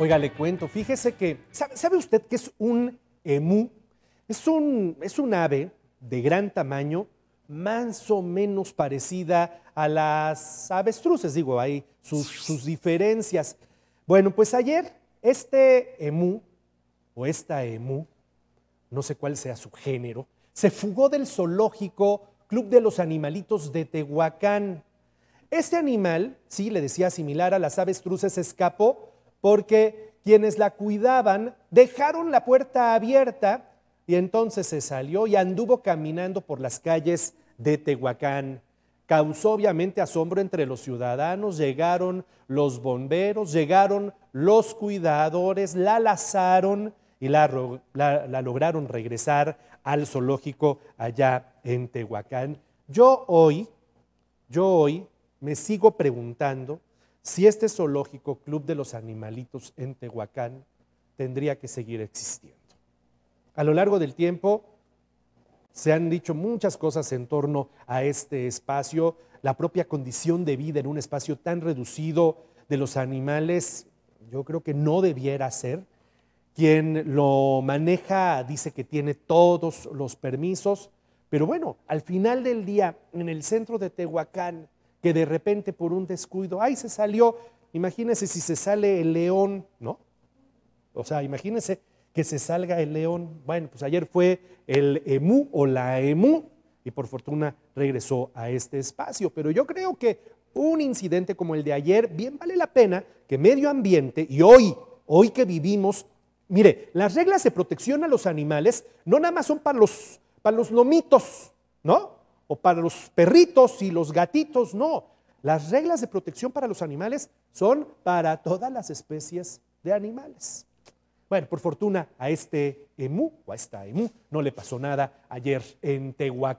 Oiga, le cuento, fíjese que, ¿sabe, usted que es un emú? Es un, es un ave de gran tamaño, más o menos parecida a las avestruces, digo, hay sus, sus diferencias. Bueno, pues ayer este emú, o esta emú, no sé cuál sea su género, se fugó del zoológico Club de los Animalitos de Tehuacán. Este animal, sí, le decía similar a las avestruces, escapó porque quienes la cuidaban dejaron la puerta abierta y entonces se salió y anduvo caminando por las calles de Tehuacán. Causó obviamente asombro entre los ciudadanos, llegaron los bomberos, llegaron los cuidadores, la lazaron y la, lograron regresar al zoológico allá en Tehuacán. Yo hoy, yo hoy me sigo preguntando si este zoológico Club de los Animalitos en Tehuacán tendría que seguir existiendo. A lo largo del tiempo se han dicho muchas cosas en torno a este espacio, la propia condición de vida en un espacio tan reducido de los animales, yo creo que no debiera ser. Quien lo maneja dice que tiene todos los permisos, pero bueno, al final del día, en el centro de Tehuacán, que de repente por un descuido, ay, se salió, imagínense si se sale el león, ¿no? O sea, imagínense que se salga el león. Bueno, pues ayer fue el emú o la emú y por fortuna regresó a este espacio, pero yo creo que un incidente como el de ayer, bien vale la pena que medio ambiente y hoy, hoy que vivimos, mire, las reglas de protección a los animales no nada más son para los, para los lomitos, ¿no? o para los perritos y los gatitos, no. Las reglas de protección para los animales son para todas las especies de animales. Bueno, por fortuna a este emú o a esta emú no le pasó nada ayer en Tehuacán.